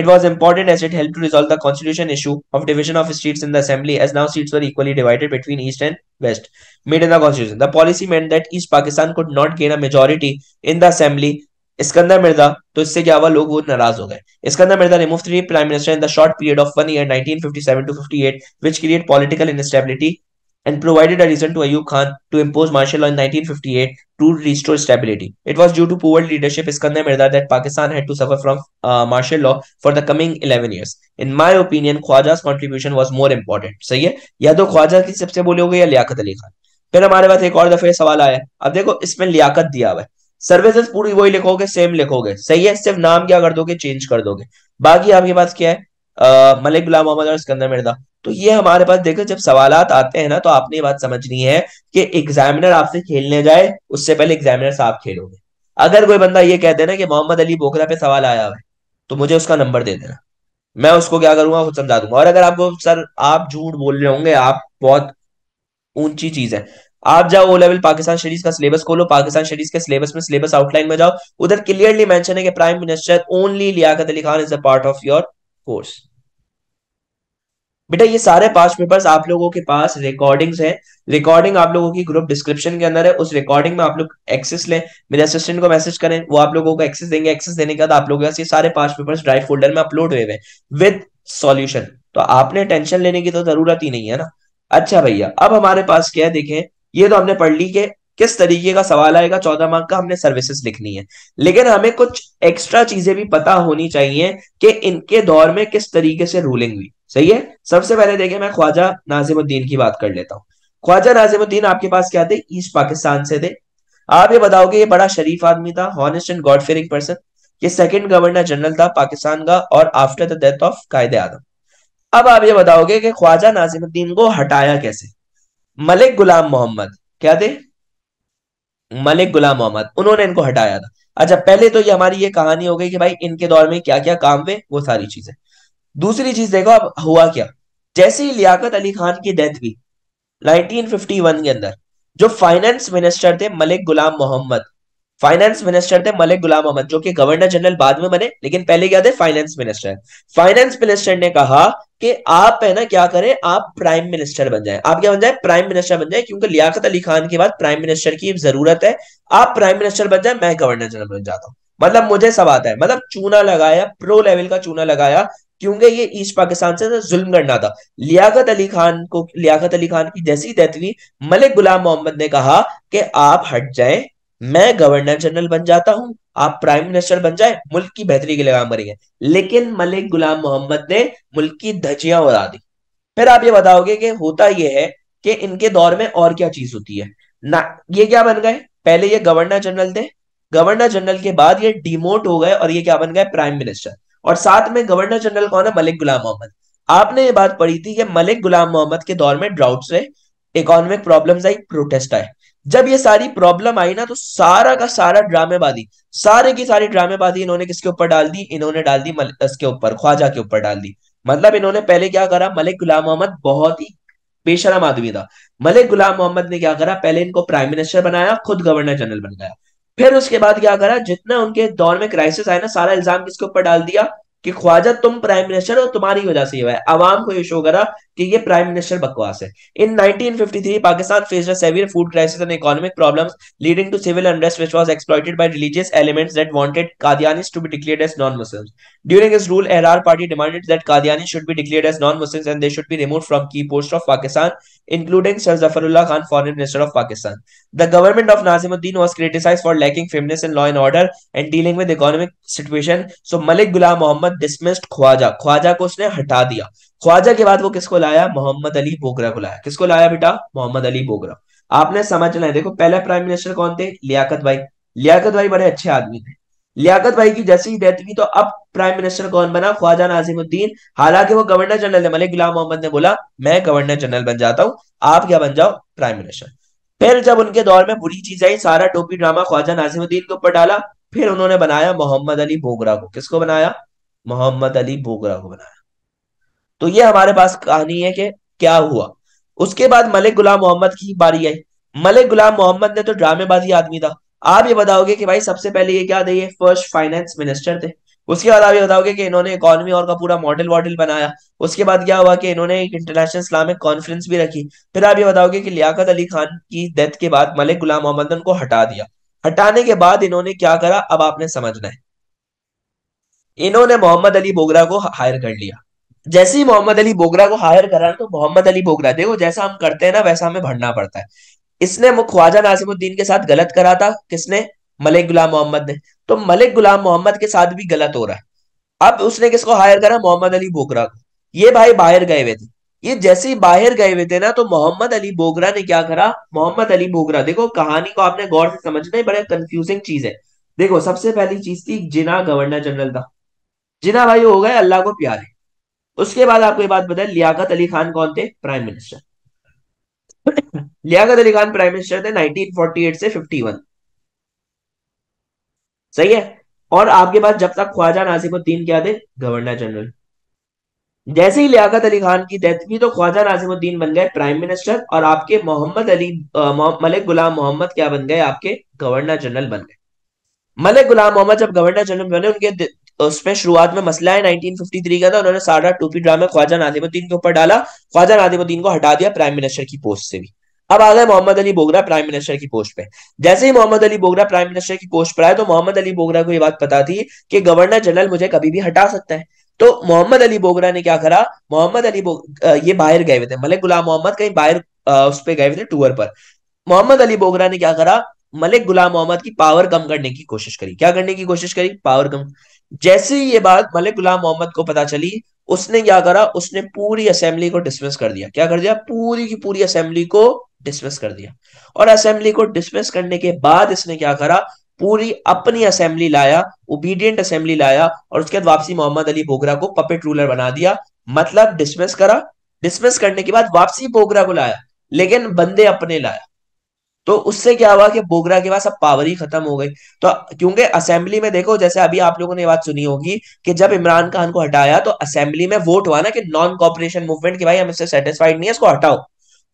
It was important as it helped to resolve the constitution issue of division of seats in the assembly as now seats were equally divided between East and West. Made in the constitution. The policy meant that East Pakistan could not gain a majority in the assembly Iskandar Mirza. to इससे क्या हुआ लोग वो नाराज हो गए Iskander Mirza remove three prime minister in the short period 1957 to 58 which created political instability. and provided a reason to Ayub Khan to impose martial law in 1958 to restore stability. It was due to poor leadership Iskandar Mirza that Pakistan had to suffer from uh, martial law for the coming 11 years. In my opinion, Khwaja's contribution was more important. सही है या तो ख्वाजा की सबसे बोलोगे या लियाकत अली खान फिर हमारे पास एक और दफे सवाल आया अब देखो इसमें लियाकत दिया हुआ है सर्विसेज पूरी वही लिखोगे सेम लिखोगे सही है सिर्फ नाम क्या कर दोगे चेंज कर दोगे बाकी आपके पास क्या है मलिक गुलाम मोहम्मद और सिकंदर मिर्जा तो ये हमारे पास देखो जब सवाल आते हैं ना तो आपने ये बात समझनी है कि एग्जामिनर आपसे खेलने जाए उससे पहले एग्जामिनर से आप खेलोगे अगर कोई बंदा ये कहते ना कि मोहम्मद अली बोखरा पे सवाल आया हुआ है तो मुझे उसका नंबर दे देना मैं उसको क्या करूंगा खुद समझा दूंगा और अगर आपको सर आप झूठ बोल रहे होंगे आप बहुत ऊंची चीज है आप जाओ ओ लेवल पाकिस्तान स्टडीज का सिलेबस खोलो पाकिस्तान स्टडीज के सिलेबस में सिलेबस आउटलाइन में जाओ उधर क्लियरली मेंशन है कि prime minister only Liaquat Ali Khan is a part of your course बेटा ये सारे पास पेपर्स आप लोगों के पास रिकॉर्डिंग्स हैं रिकॉर्डिंग आप लोगों की ग्रुप डिस्क्रिप्शन के अंदर है उस रिकॉर्डिंग में आप लोग एक्सेस लें मेरे असिस्टेंट को मैसेज करें वो आप लोगों को एक्सेस देंगे एक्सेस देने के बाद आप लोगों के पास ये सारे पास पेपर्स ड्राइव फोल्डर में अपलोड हुए हैं विद सॉल्यूशन तो आपने टेंशन लेने की तो जरूरत ही नहीं है ना अच्छा भैया अब हमारे पास क्या है देखें ये तो हमने पढ़ ली के किस तरीके का सवाल आएगा चौदह मार्क का हमने सर्विसेज लिखनी है लेकिन हमें कुछ एक्स्ट्रा चीजें भी पता होनी चाहिए कि इनके दौर में किस तरीके से रूलिंग हुई सही है सबसे पहले देखिए मैं ख्वाजा नाजिमुद्दीन की बात कर लेता हूँ ख्वाजा नाजिमुद्दीन आपके पास क्या थे ईस्ट पाकिस्तान से थे आप ये बताओगे ये बड़ा शरीफ आदमी था honest and god fearing person ये सेकंड गवर्नर जनरल था पाकिस्तान का और आफ्टर द डेथ ऑफ कायदे आदम अब आप ये बताओगे कि ख्वाजा नाजिमुद्दीन को हटाया कैसे मलिक गुलाम मोहम्मद क्या थे मलिक गुलाम मोहम्मद उन्होंने इनको हटाया था अच्छा पहले तो ये हमारी ये कहानी हो गई कि भाई इनके दौर में क्या क्या काम हुए वो सारी चीजें दूसरी चीज देखो अब हुआ क्या जैसे ही लियाकत अली खान की डेथ हुई 1951 के अंदर जो फाइनेंस मिनिस्टर थे मलिक गुलाम मोहम्मद फाइनेंस मिनिस्टर थे मलिक गुलाम अहमद जो कि गवर्नर जनरल बाद में बने लेकिन पहले क्या थे फाइनेंस मिनिस्टर फाइनेंस मिनिस्टर ने कहा कि आप है ना क्या करें आप प्राइम मिनिस्टर बन जाए आप क्या बन जाएं प्राइम मिनिस्टर बन जाए क्योंकि लियाकत अली खान के बाद प्राइम मिनिस्टर की जरूरत है आप प्राइम मिनिस्टर बन जाए मैं गवर्नर जनरल बन जाता हूँ मतलब मुझे सब आता है मतलब चूना लगाया प्रो लेवल का चूना लगाया क्योंकि ये ईस्ट पाकिस्तान से जुल्म करना था लियाकत अली खान को लियाकत अली खान की जैसी डेथ हुई मलिक गुलाम मोहम्मद ने कहा कि आप हट जाए मैं गवर्नर जनरल बन जाता हूं आप प्राइम मिनिस्टर बन जाए मुल्क की बेहतरी के लिए काम करेंगे लेकिन मलिक गुलाम मोहम्मद ने मुल्क की धजियां उड़ा दी फिर आप ये बताओगे कि होता यह है कि इनके दौर में और क्या चीज होती है ना ये क्या बन गए पहले ये गवर्नर जनरल थे गवर्नर जनरल के बाद ये डिमोट हो गए और ये क्या बन गए प्राइम मिनिस्टर और साथ में गवर्नर जनरल कौन है मलिक गुलाम मोहम्मद आपने ये बात पढ़ी थी कि मलिक गुलाम मोहम्मद के दौर में ड्राउट से इकोनॉमिक प्रॉब्लम्स आई प्रोटेस्ट आए जब ये सारी प्रॉब्लम आई ना तो सारा का सारा ड्रामेबाजी सारे की सारी ड्रामेबाजी इन्होंने किसके ऊपर डाल दी इन्होंने डाल दी मलिकस के ऊपर ख्वाजा के ऊपर डाल दी मतलब इन्होंने पहले क्या करा मलिक गुलाम मोहम्मद बहुत ही बेशरम आदमी था मलिक गुलाम मोहम्मद ने क्या करा पहले इनको प्राइम मिनिस्टर बनाया खुद गवर्नर जनरल बन गया फिर उसके बाद क्या करा जितना उनके दौर में क्राइसिस आया ना सारा इल्जाम किसके ऊपर डाल दिया कि ख्वाजा तुम प्राइम मिनिस्टर हो तुम्हारी वजह से हुआ है आवाम को ये शो करा कि ये प्राइम मिनिस्टर बकवास है in 1953 Pakistan face a severe food crisis and economic problems leading to civil unrest which was exploited by religious elements that wanted Qadianis to be declared as non Muslims during his rule Ahrar party demanded that Qadiani should be declared as non Muslims and they should be removed from key post of Pakistan including sir Zafarullah Khan foreign minister of Pakistan The government of Nazimuddin was criticized for lacking firmness in law and order and dealing with economic situation. So Malik Gulam Muhammad dismissed Khwaja. Khwaja को उसने हटा दिया ख्वाजा के बाद वो किसको लाया मोहम्मद अली बोगरा को लाया किसको लाया बेटा मोहम्मद अली बोगरा आपने समझ लेना देखो पहले prime minister कौन थे Liaquat Bhai. Liaquat Bhai बड़े अच्छे आदमी थे लियाकत भाई की जैसी ही डेथ हुई तो अब प्राइम मिनिस्टर कौन बना ख्वाजा नाजिमुद्दीन हालांकि वो गवर्नर जनरल है मलिक गुलाम मोहम्मद ने बोला मैं गवर्नर जनरल बन जाता हूँ आप क्या बन जाओ प्राइम मिनिस्टर फिर जब उनके दौर में बुरी चीज आई सारा टोपी ड्रामा ख्वाजा नाजिमुद्दीन के ऊपर डाला फिर उन्होंने बनाया मोहम्मद अली बोगरा को किसको बनाया मोहम्मद अली बोगरा को बनाया तो ये हमारे पास कहानी है कि क्या हुआ उसके बाद मलिक गुलाम मोहम्मद की बारी आई मलिक गुलाम मोहम्मद ने तो ड्रामेबाजी आदमी था आप ये बताओगे कि भाई सबसे पहले ये क्या थे ये फर्स्ट फाइनेंस मिनिस्टर थे उसके बाद आप ये बताओगे कि इन्होंने इकोनॉमी और का पूरा मॉडल वॉडल बनाया उसके बाद क्या हुआ कि इन्होंने एक इंटरनेशनल इस्लामिक कॉन्फ्रेंस भी रखी फिर आप ये बताओगे कि लियाकत अली खान की डेथ के बाद मलिक गुलाम मोहम्मद को हटा दिया हटाने के बाद इन्होंने क्या करा अब आपने समझना है इन्होंने मोहम्मद अली बोगरा को हायर कर लिया जैसे ही मोहम्मद अली बोगरा को हायर करा तो मोहम्मद अली बोगरा देखो जैसा हम करते हैं ना वैसा हमें भरना पड़ता है इसने ख्वाजा नासिमुद्दीन के साथ गलत करा था किसने मलिक गुलाम मोहम्मद ने तो मलिक गुलाम मोहम्मद के साथ भी गलत हो रहा है अब उसने किसको हायर करा मोहम्मद अली बोगरा को ये भाई बाहर गए हुए थे ये जैसे ही बाहर गए हुए थे ना तो मोहम्मद अली बोगरा ने क्या करा मोहम्मद अली बोगरा देखो कहानी को आपने गौर से समझना ही बड़ा कंफ्यूजिंग चीज है देखो सबसे पहली चीज थी जिना गवर्नर जनरल था जिना भाई हो गए अल्लाह को प्यारे उसके बाद आपको ये बात बताए लियाकत अली खान कौन थे prime minister Liaquat Ali Khan prime minister थे नाइनटीन से फिफ्टी सही है और आपके पास जब तक ख्वाजा नासिमुद्दीन क्या थे गवर्नर जनरल जैसे ही लियाकत अली खान की डेथ हुई तो ख्वाजा नासिमुद्दीन बन गए प्राइम मिनिस्टर और आपके मोहम्मद अली मलिक गुलाम मोहम्मद क्या बन गए आपके गवर्नर जनरल बन गए मलिक गुलाम मोहम्मद जब गवर्नर जनरल बने उनके उसमें शुरुआत में मसला है 1953 का था उन्होंने सारा टूपी ड्रामा ख्वाजा नाजिमुद्दीन के ऊपर डाला ख्वाजा नाजिमुद्दीन को हटा दिया प्राइम मिनिस्टर की पोस्ट से भी अब आ गए मोहम्मद अली बोगरा प्राइम मिनिस्टर की पोस्ट पे जैसे ही मोहम्मद अली बोगरा प्राइम मिनिस्टर की पोस्ट पर आए तो मोहम्मद अली बोगरा को ये बात पता थी कि गवर्नर जनरल मुझे कभी भी हटा सकता है तो मोहम्मद अली बोगरा ने क्या करा मोहम्मद अली ये बाहर गए हुए थे मलिक गुलाम मोहम्मद कहीं बाहर उस पर गए हुए थे टूर पर मोहम्मद अली बोगरा ने क्या करा मलिक गुलाम मोहम्मद की पावर कम करने की कोशिश करी क्या करने की कोशिश करी पावर कम जैसे ही ये बात मलिक गुलाम मोहम्मद को पता चली उसने क्या करा उसने पूरी असेंबली को डिसमिस कर दिया क्या कर दिया पूरी की पूरी असेंबली को डिसमिस कर दिया और असेंबली को डिसमिस करने के बाद इसने क्या करा पूरी अपनी असेंबली लाया ओबीडियंट असेंबली लाया और उसके बाद वापसी मोहम्मद अली बोगरा को पपेट रूलर बना दिया मतलब डिसमिस करा डिसमिस करने के बाद वापसी बोगरा को लाया लेकिन बंदे अपने लाया तो उससे क्या हुआ कि बोगरा के पास अब पावर ही खत्म हो गई तो क्योंकि असेंबली में देखो जैसे अभी आप लोगों ने बात सुनी होगी कि जब इमरान खान को हटाया तो असेंबली में वोट हुआ ना कि नॉन कॉपरेशन मूवमेंट की भाई हम इससे सेटिस्फाइड नहीं है इसको हटाओ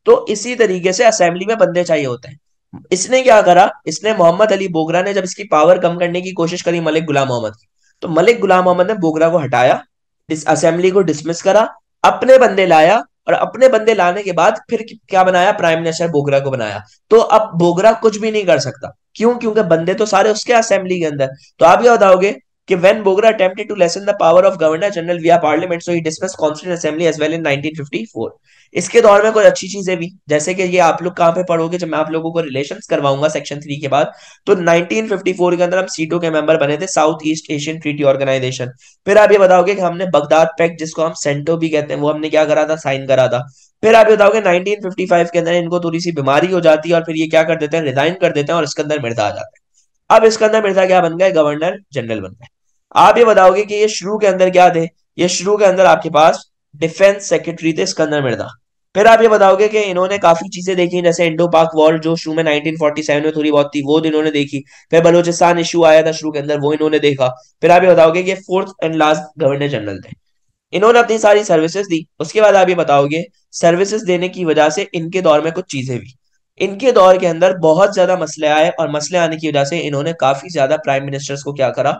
तो इसी तरीके से असेंबली में बंदे चाहिए होते हैं इसने क्या करा इसने मोहम्मद अली बोगरा ने जब इसकी पावर कम करने की कोशिश करी मलिक गुलाम मोहम्मद की तो मलिक गुलाम मोहम्मद ने बोगरा को हटाया इस असेंबली को डिसमिस करा अपने बंदे लाया और अपने बंदे लाने के बाद फिर क्या बनाया प्राइम मिनिस्टर बोगरा को बनाया तो अब बोगरा कुछ भी नहीं कर सकता क्यों क्योंकि बंदे तो सारे उसके असेंबली के अंदर तो आप यह बताओगे कि when Bogra attempted to lessen the power of governor general via parliament so he dismiss constituent assembly as well in 1954 इसके दौर में कुछ अच्छी चीजें भी जैसे कि ये आप लोग कहां पे पढ़ोगे जब मैं आप लोगों को रिलेशंस करवाऊंगा सेक्शन थ्री के बाद तो 1954 के अंदर हम सीटों के मेंबर बने थे South East Asian treaty organisation फिर आप ये बताओगे कि हमने बगदाद पैक्ट जिसको हम सेंटो भी कहते हैं वो हमने क्या करा था साइन करा था फिर आप बताओगे 1955 के अंदर इनको थोड़ी सी बीमारी हो जाती है और फिर ये क्या कर देते हैं रिजाइन कर देते हैं और इसके अंदर मिर्जा आ जाते हैं अब इसके अंदर मिर्जा क्या बन गए गवर्नर जनरल बन गए आप ये बताओगे कि ये शुरू के अंदर क्या थे ये शुरू के अंदर आपके पास डिफेंस सेक्रेटरी थे स्कंदर मिर्जा फिर आप ये बताओगे कि इन्होंने काफी चीजें देखी जैसे इंडो पाक वॉर जो शुरू में 1947 में थोड़ी बहुत थी वो इन्होंने देखी फिर बलोचिस्तान इशू आया था शुरू के अंदर वो इन्होंने देखा फिर आप ये बताओगे कि fourth and last governor general थे इन्होंने अपनी सारी सर्विसेज दी उसके बाद आप ये बताओगे सर्विसेज देने की वजह से इनके दौर में कुछ चीजें भी इनके दौर के अंदर बहुत ज्यादा मसले आए और मसले आने की वजह से इन्होंने काफी ज्यादा प्राइम मिनिस्टर्स को क्या करा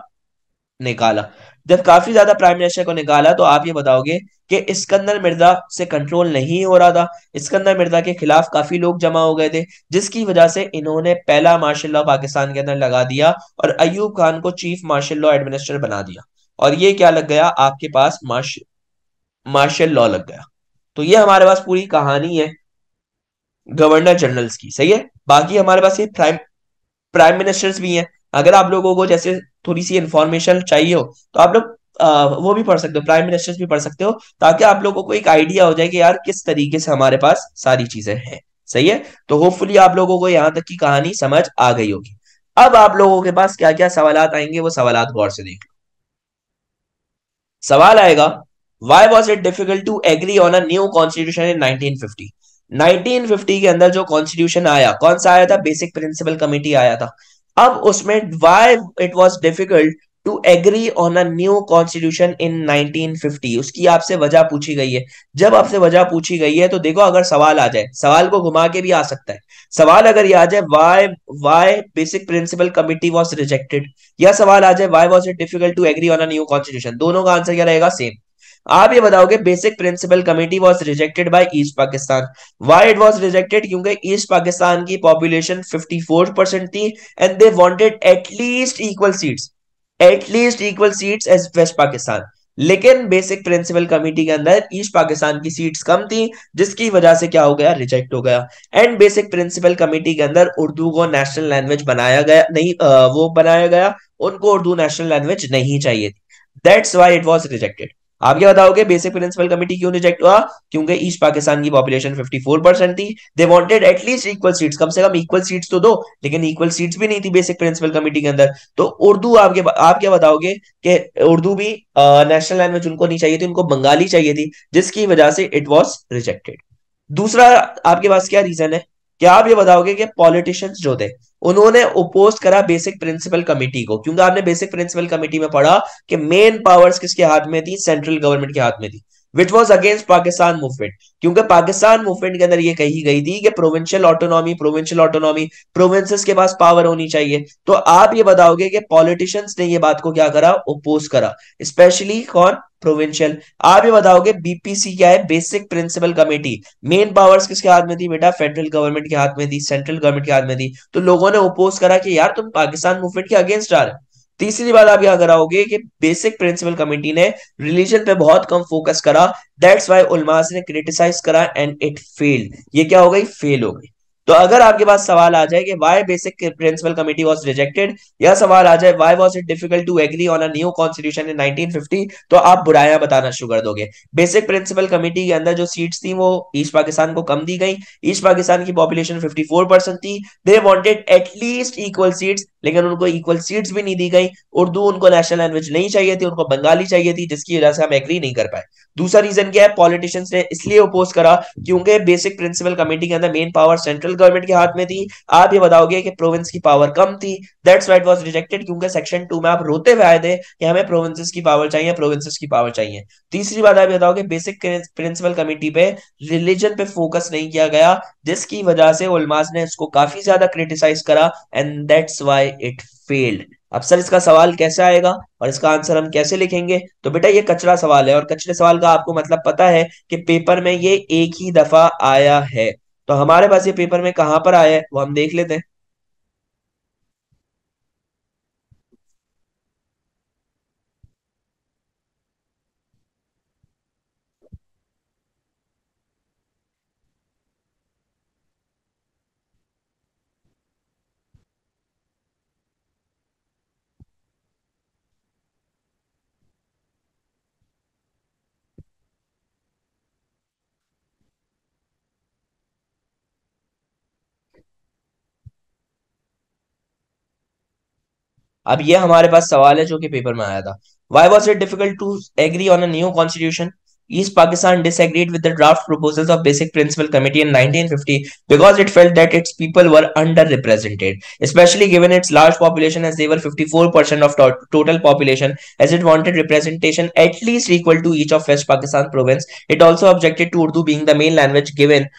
निकाला जब काफी ज्यादा प्राइम मिनिस्टर को निकाला तो आप ये बताओगे कि इस्कंदर मिर्जा से कंट्रोल नहीं हो रहा था इस्कंदर मिर्जा के खिलाफ काफी लोग जमा हो गए थे जिसकी वजह से इन्होंने पहला मार्शल लॉ पाकिस्तान के अंदर लगा दिया और अयूब खान को चीफ मार्शल लॉ एडमिनिस्ट्रेटर बना दिया और ये क्या लग गया आपके पास मार्श मार्शल लॉ लग गया तो ये हमारे पास पूरी कहानी है गवर्नर जनरल्स की सही है बाकी हमारे पास ये प्राइम प्राइम मिनिस्टर्स भी हैं अगर आप लोगों को जैसे थोड़ी सी इन्फॉर्मेशन चाहिए हो तो आप लोग वो भी पढ़ सकते हो प्राइम मिनिस्टर्स भी पढ़ सकते हो ताकि आप लोगों को एक आइडिया हो जाए कि यार किस तरीके से हमारे पास सारी चीजें हैं सही है तो होपफुली आप लोगों को यहाँ तक की कहानी समझ आ गई होगी अब आप लोगों के पास क्या क्या सवाल आएंगे वो सवाल गौर से देख लो सवाल आएगा why was it difficult to agree on a new constitution in 1950 1950 के अंदर जो कॉन्स्टिट्यूशन आया कौन सा आया था बेसिक प्रिंसिपल कमेटी आया था अब उसमें why it was difficult to agree on a new constitution in 1950 उसकी आपसे वजह पूछी गई है जब आपसे वजह पूछी गई है तो देखो अगर सवाल आ जाए सवाल को घुमा के भी आ सकता है सवाल अगर ये आ जाए why why basic principle committee was rejected या सवाल आ जाए why was it difficult to agree on a new constitution दोनों का आंसर क्या रहेगा सेम आप ये बताओगे basic principle committee was rejected by East Pakistan why it was rejected क्योंकि ईस्ट पाकिस्तान की पॉपुलेशन फिफ्टी फोर परसेंट थी and they wanted at least equal seats at least equal seats as West Pakistan लेकिन बेसिक प्रिंसिपल कमेटी के अंदर east Pakistan की seats कम थी जिसकी वजह से क्या हो गया रिजेक्ट हो गया एंड बेसिक प्रिंसिपल कमेटी के अंदर उर्दू को नेशनल लैंग्वेज बनाया गया नहीं आ, वो बनाया गया उनको उर्दू नेशनल लैंग्वेज नहीं चाहिए थी that's why it was rejected आप क्या बताओगे बेसिक प्रिंसिपल कमिटी क्यों रिजेक्ट हुआ क्योंकि ईस्ट पाकिस्तान की पॉपुलेशन 54 परसेंट थी they wanted at least equal seats कम से कम इक्वल सीट्स तो दो लेकिन इक्वल सीट्स भी नहीं थी बेसिक प्रिंसिपल कमिटी के अंदर तो उर्दू आपके आप क्या बताओगे कि उर्दू भी नेशनल लैंग्वेज उनको नहीं चाहिए थी उनको बंगाली चाहिए थी जिसकी वजह से इट वॉज रिजेक्टेड दूसरा आपके पास क्या रीजन है क्या आप ये बताओगे कि पॉलिटिशियंस जो थे उन्होंने ओपोज करा बेसिक प्रिंसिपल कमेटी को क्योंकि आपने बेसिक प्रिंसिपल कमेटी में पढ़ा कि मेन पावर्स किसके हाथ में थी सेंट्रल गवर्नमेंट के हाथ में थी which was against Pakistan movement क्योंकि पाकिस्तान मूवमेंट के अंदर ये कही गई थी कि provincial autonomy provincial autonomy province के पास पावर होनी चाहिए तो आप ये बताओगे कि पॉलिटिशियंस ने ये बात को क्या करा ओपोज करा स्पेशली कौन प्रोविंशियल आप ये बताओगे बीपीसी क्या है basic principle committee main powers किसके हाथ में थी बेटा फेडरल गवर्नमेंट के हाथ में थी सेंट्रल गवर्नमेंट के हाथ में थी तो लोगों ने ओपोज करा कि यार तुम पाकिस्तान मूवमेंट के अगेंस्ट आ रहे तीसरी बात आप यहां कराओगे कि बेसिक प्रिंसिपल कमिटी ने रिलीजन पे बहुत कम फोकस करा दैट्स वाई उलमास ने क्रिटिसाइज करा एंड इट फेल्ड ये क्या हो गई फेल हो गई तो अगर आपके पास सवाल आ जाए कि why basic principle committee was rejected या सवाल आ जाए why was it difficult to agree on new constitution in 1950 तो आप बुराया बताना शुरू कर दोगे बेसिक प्रिंसिपल कमेटी के अंदर जो सीट्स थी वो ईस्ट पाकिस्तान को कम दी गई ईस्ट पाकिस्तान की पॉपुलेशन 54 थी they wanted at least equal seats लेकिन उनको इक्वल सीट्स भी नहीं दी गई उर्दू उनको नेशनल लैंग्वेज नहीं चाहिए थी उनको बंगाली चाहिए थी जिसकी वजह से हम एग्री नहीं कर पाए दूसरा रीजन क्या है पॉलिटिशियंस ने इसलिए अपोज करा क्योंकि बेसिक प्रिंसिपल कमेटी के अंदर मेन पावर सेंट्रल गवर्नमेंट के हाथ में थी आप ये बताओगे कि प्रोविंस की पावर कम थी दैट्स वाइट वॉज रिजेक्टेड क्योंकि सेक्शन टू में आप रोते हुए आए थे कि हमें प्रोविंसेस की पावर चाहिए प्रोविंसेस की पावर चाहिए तीसरी बात आप बताओगे बेसिक प्रिंसिपल कमेटी पे रिलीजन पे फोकस नहीं किया गया जिसकी वजह से उलमास ने इसको काफी ज्यादा क्रिटिसाइज करा and that's why it failed अब सर इसका सवाल कैसे आएगा और इसका आंसर हम कैसे लिखेंगे तो बेटा ये कचरा सवाल है और कचरे सवाल का आपको मतलब पता है कि पेपर में ये एक ही दफा आया है तो हमारे पास ये पेपर में कहां पर आया है वो हम देख लेते हैं अब ये हमारे पास सवाल है जो कि पेपर में आया था why was it difficult to agree on new constitution East Pakistan disagreed with the draft proposals of Basic Principle Committee in 1950 because it felt that its people were underrepresented, especially given its large population as they were 54% of to total population, as it wanted representation at least equal to each of West Pakistan province. It also objected to Urdu being the main language given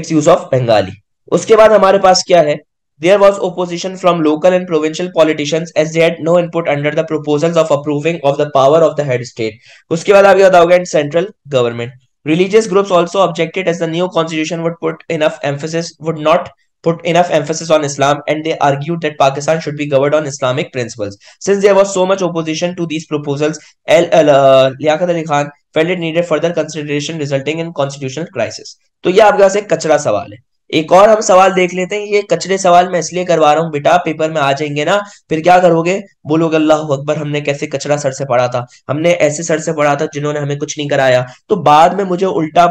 its use of Bengali. उसके बाद हमारे पास क्या है There was opposition from local and provincial politicians as they had no input under the proposals of approving of the power of the head state. उसके बाद आप ये central government. Religious groups also objected as the new constitution would put enough emphasis would not put enough emphasis on Islam and they argued that Pakistan should be governed on Islamic principles. Since there was so much opposition to these proposals, Al uh, Liaquat Ali Khan felt it needed further consideration resulting in constitutional crisis. तो ये आपके पास एक कचरा सवाल है एक और हम सवाल देख लेते हैं ये कचरे सवाल मैं इसलिए करवा रहा हूँ बेटा पेपर में आ जाएंगे ना फिर क्या करोगे बोलोगे अल्लाह अकबर हमने कैसे कचरा सर से पढ़ा था हमने ऐसे सर से पढ़ा था जिन्होंने हमें कुछ नहीं कराया तो बाद में मुझे उल्टा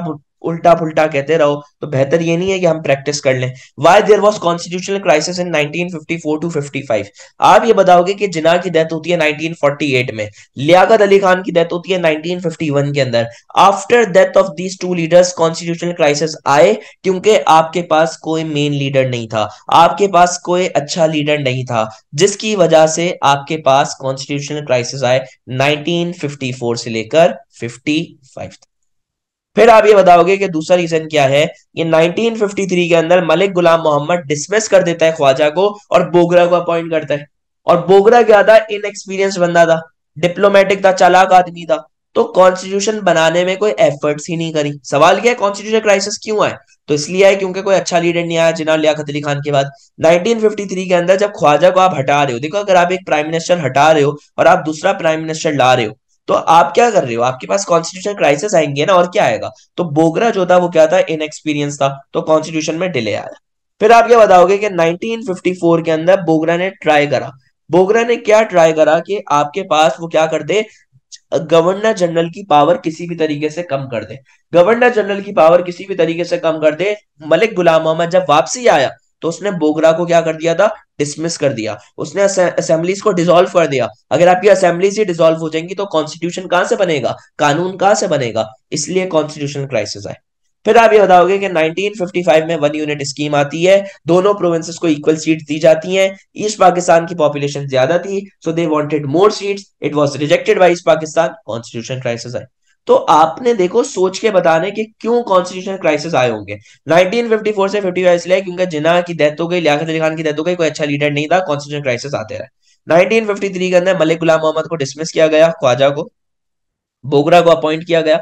उल्टा पुल्टा कहते रहो तो बेहतर ये नहीं है कि हम प्रैक्टिस कर लें why there was constitutional crisis in 1954 to 55 आप ये बताओगे कि जिना की डेथ होती है 1948 में लियाकत अली खान की डेथ होती है 1951 के अंदर after death of these two leaders constitutional crisis आए क्योंकि आपके पास कोई मेन लीडर नहीं था आपके पास कोई अच्छा लीडर नहीं था जिसकी वजह से आपके पास कॉन्स्टिट्यूशनल क्राइसिस आए नाइनटीन से लेकर फिफ्टी फिर आप ये बताओगे कि दूसरा रीजन क्या है ये 1953 के अंदर मलिक गुलाम मोहम्मद डिसमिस कर देता है ख्वाजा को और बोगरा को अपॉइंट करता है और बोगरा क्या था इनएक्सपीरियंस बंदा था डिप्लोमेटिक था चालाक आदमी था तो कॉन्स्टिट्यूशन बनाने में कोई एफर्ट्स ही नहीं करी सवाल क्या है कॉन्स्टिट्यूशन क्राइसिस क्यों आए तो इसलिए आए क्योंकि कोई अच्छा लीडर नहीं आया जिनाल लिया अली खान के बाद 1953 के अंदर जब ख्वाजा को आप हटा रहे हो देखो अगर आप एक प्राइम मिनिस्टर हटा रहे हो और आप दूसरा प्राइम मिनिस्टर ला रहे हो तो आप क्या कर रहे हो आपके पास कॉन्स्टिट्यूशन क्राइसिस आएंगे ना और क्या आएगा तो बोगरा जो था वो क्या था इनएक्सपीरियंस था तो कॉन्स्टिट्यूशन में डिले आया फिर आप क्या बताओगे कि 1954 के अंदर बोगरा ने ट्राई करा बोगरा ने क्या ट्राई करा कि आपके पास वो क्या कर दे गवर्नर जनरल की पावर किसी भी तरीके से कम कर दे गवर्नर जनरल की पावर किसी भी तरीके से कम कर दे मलिक गुलाम मोहम्मद जब वापसी आया तो उसने बोगरा को क्या कर दिया था डिसमिस कर दिया उसने असेंबलीज को डिसॉल्व कर दिया अगर आपकी असेंबलीज ही डिसॉल्व हो जाएंगी तो कॉन्स्टिट्यूशन कहां से बनेगा कानून कहां से बनेगा इसलिए कॉन्स्टिट्यूशन क्राइसिस है फिर आप ये बताओगे कि 1955 में वन यूनिट स्कीम आती है दोनों प्रोविंसेस को इक्वल सीट दी जाती हैं ईस्ट पाकिस्तान की पॉपुलेशन ज्यादा थी so they wanted more seats it was rejected by east Pakistan constitution crisis है तो आपने देखो सोच के बताने कि क्यों कॉन्स्टिट्यूशनल क्राइसिस आए होंगे 1954 से 55 इसलिए क्योंकि जिना की डेथ हो गई लियाकत अली खान की डेथ हो गई कोई अच्छा लीडर नहीं था कॉन्स्टिट्यूशन क्राइसिस आते रहे 1953 के अंदर मलिक गुलाम मोहम्मद को डिसमिस किया गया ख्वाजा को बोगरा को अपॉइंट किया गया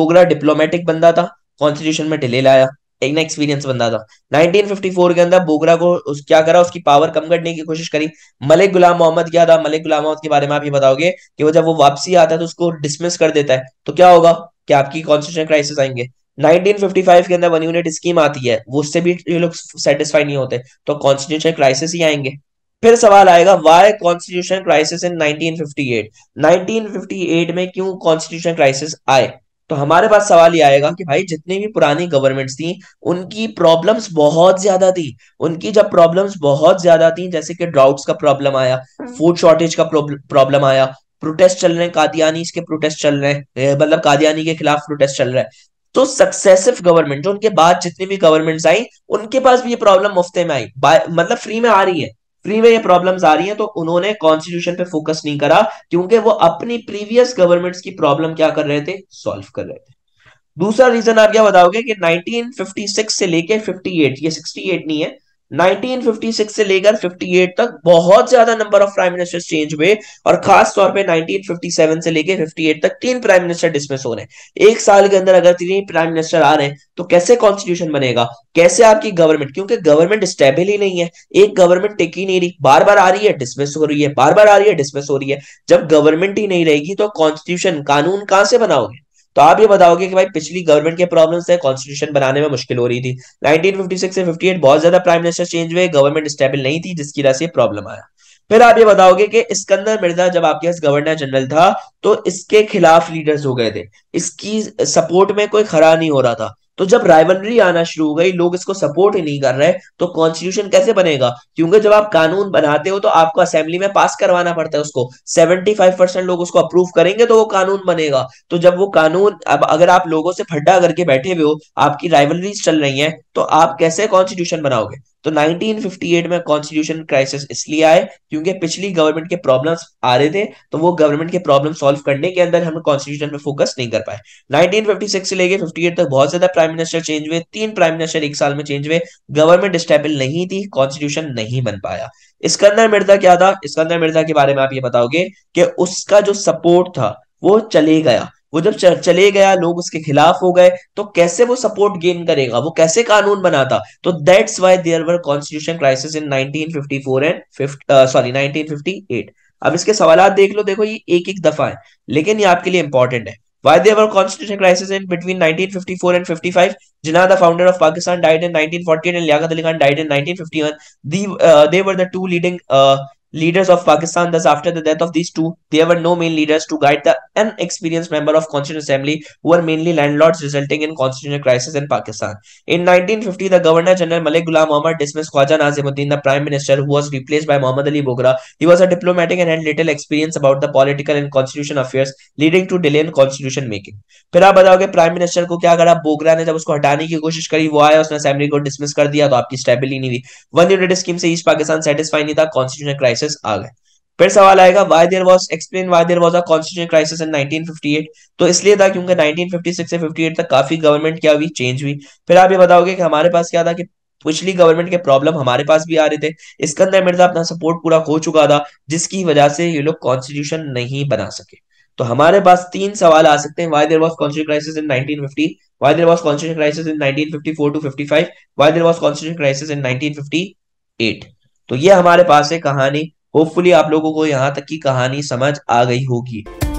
बोगरा डिप्लोमेटिक बंदा था कॉन्स्टिट्यूशन में डिले लाया एक ना एक्सपीरियंस बंदा था 1954 के अंदर बोगरा को उस क्या करा उसकी पावर कम करने की कोशिश करी मलिक गुलाम मोहम्मद क्या था मलिक गुलाम मोहम्मद के बारे में आप ये बताओगे कि वो जब वो वापसी आता है तो उसको डिसमिस कर देता है तो क्या होगा कि आपकी कॉन्स्टिट्यूशन क्राइसिस आएंगे 1955 के अंदर वन यूनिट स्कीम आती है वो उससे भी ये लोग सेटिस्फाई नहीं होते तो कॉन्स्टिट्यूशन क्राइसिस ही आएंगे फिर सवाल आएगा वाई कॉन्स्टिट्यूशन क्राइसिस इन 1958 1958 में क्यों कॉन्स्टिट्यूशन क्राइसिस आए तो हमारे पास सवाल ये आएगा कि भाई जितनी भी पुरानी गवर्नमेंट्स थी उनकी प्रॉब्लम्स बहुत ज्यादा थी उनकी जब प्रॉब्लम्स बहुत ज्यादा थी जैसे कि ड्राउट्स का प्रॉब्लम आया फूड हम्म। शॉर्टेज का प्रॉब्लम आया प्रोटेस्ट चल रहे हैं कादियानी के प्रोटेस्ट चल रहे हैं मतलब कादियानी के खिलाफ प्रोटेस्ट चल रहा है तो सक्सेसिव गवर्नमेंट जो उनके बाद जितनी भी गवर्नमेंट्स आई उनके पास भी ये प्रॉब्लम मुफ्ते में आई मतलब फ्री में आ रही है फ्री में ये प्रॉब्लम्स आ रही हैं तो उन्होंने कॉन्स्टिट्यूशन पे फोकस नहीं करा क्योंकि वो अपनी प्रीवियस गवर्नमेंट्स की प्रॉब्लम क्या कर रहे थे सॉल्व कर रहे थे दूसरा रीजन आप क्या बताओगे कि 1956 से लेके 58 ये 68 नहीं है 1956 से लेकर 58 तक बहुत ज्यादा number of prime minister change हुए और खास तौर पे 1957 से लेकर 58 तक तीन प्राइम मिनिस्टर डिसमिस हो रहे हैं एक साल के अंदर अगर तीन प्राइम मिनिस्टर आ रहे हैं तो कैसे कॉन्स्टिट्यूशन बनेगा कैसे आपकी गवर्नमेंट क्योंकि गवर्नमेंट स्टेबल ही नहीं है एक गवर्नमेंट टिक ही नहीं रही बार बार आ रही है डिसमिस हो रही है बार बार आ रही है डिसमिस हो रही है जब गवर्नमेंट ही नहीं रहेगी तो कॉन्स्टिट्यूशन कानून कहां से बनाओगे तो आप ये बताओगे कि भाई पिछली गवर्नमेंट के प्रॉब्लम है कॉन्स्टिट्यूशन बनाने में मुश्किल हो रही थी 1956 से 58 बहुत ज्यादा प्राइम मिनिस्टर चेंज हुए गवर्नमेंट स्टेबल नहीं थी जिसकी वजह से प्रॉब्लम आया फिर आप ये बताओगे कि इस्कंदर मिर्जा जब आपके पास गवर्नर जनरल था तो इसके खिलाफ लीडर्स हो गए थे इसकी सपोर्ट में कोई खड़ा नहीं हो रहा था तो जब राइवलरी आना शुरू हो गई लोग इसको सपोर्ट ही नहीं कर रहे तो कॉन्स्टिट्यूशन कैसे बनेगा क्योंकि जब आप कानून बनाते हो तो आपको असेंबली में पास करवाना पड़ता है उसको 75 परसेंट लोग उसको अप्रूव करेंगे तो वो कानून बनेगा तो जब वो कानून अब अगर आप लोगों से फड्डा करके बैठे हुए हो आपकी राइवलरीज चल रही है तो आप कैसे कॉन्स्टिट्यूशन बनाओगे तो 1958 में कॉन्स्टिट्यूशन क्राइसिस इसलिए आए क्योंकि पिछली गवर्नमेंट के प्रॉब्लम्स आ रहे थे तो वो गवर्नमेंट के प्रॉब्लम सॉल्व करने के अंदर हम कॉन्स्टिट्यूशन पे फोकस नहीं कर पाए 1956 से लेके 58 तक बहुत ज्यादा प्राइम मिनिस्टर चेंज हुए तीन प्राइम मिनिस्टर एक साल में चेंज हुए गवर्नमेंट स्टेबल नहीं थी कॉन्स्टिट्यूशन नहीं बन पाया इसकंदर मिर्जा क्या था स्कंदर मिर्जा के बारे में आप ये बताओगे कि उसका जो सपोर्ट था वो चले गया वो जब चले गया लोग उसके खिलाफ हो गए तो कैसे वो सपोर्ट गेन करेगा वो कैसे कानून बनाता तो that's why there were constitution crisis in 1954 and sorry 1958 अब इसके सवाल देख लो देखो ये एक एक दफा है लेकिन ये आपके लिए इंपॉर्टेंट है why there were constitution crisis in between 1954 and 55 Jinnah the founder of Pakistan died in 1948 and Liaquat Ali Khan died in 1951 they were the two leading leaders of Pakistan. Thus, after the death of these two, there were no main leaders to guide the inexperienced member of Constituent Assembly who were mainly landlords, resulting in constitutional crisis in Pakistan. In 1950, the Governor General Malik Ghulam Muhammad dismissed Khwaja Nazimuddin, the Prime Minister, who was replaced by Muhammad Ali Bogra. He was a diplomatic and had little experience about the political and constitution affairs, leading to delay in constitution making. फिर आप बताओगे prime minister को क्या करा बोगरा ने जब उसको हटाने की कोशिश करी वो आया उसने असेंबली को डिसमिस कर दिया तो आपकी स्टेबल ही नहीं हुई वन यूनिट स्कीम से ईस्ट पाकिस्तान सेटिस्फाई नहीं था कॉन्स्टिट्यूशन क्राइसिस क्राइसिस आ गए फिर सवाल आएगा why there was explain why there was a crisis in 1958 तो इसलिए था क्योंकि 1956 से 58 तक काफी गवर्नमेंट क्या हुई चेंज हुई फिर आप ये बताओगे कि हमारे पास क्या था कि पिछली गवर्नमेंट के प्रॉब्लम हमारे पास भी आ रहे थे इसके अंदर मिर्जा अपना सपोर्ट पूरा खो चुका था जिसकी वजह से ये लोग कॉन्स्टिट्यूशन नहीं बना सके तो हमारे पास तीन सवाल आ सकते हैं why there was constitution crisis in 1950 why there was constitution crisis in 1954 to 55 why there was constitution crisis in 1958 तो ये हमारे पास है कहानी होपफुली आप लोगों को यहाँ तक की कहानी समझ आ गई होगी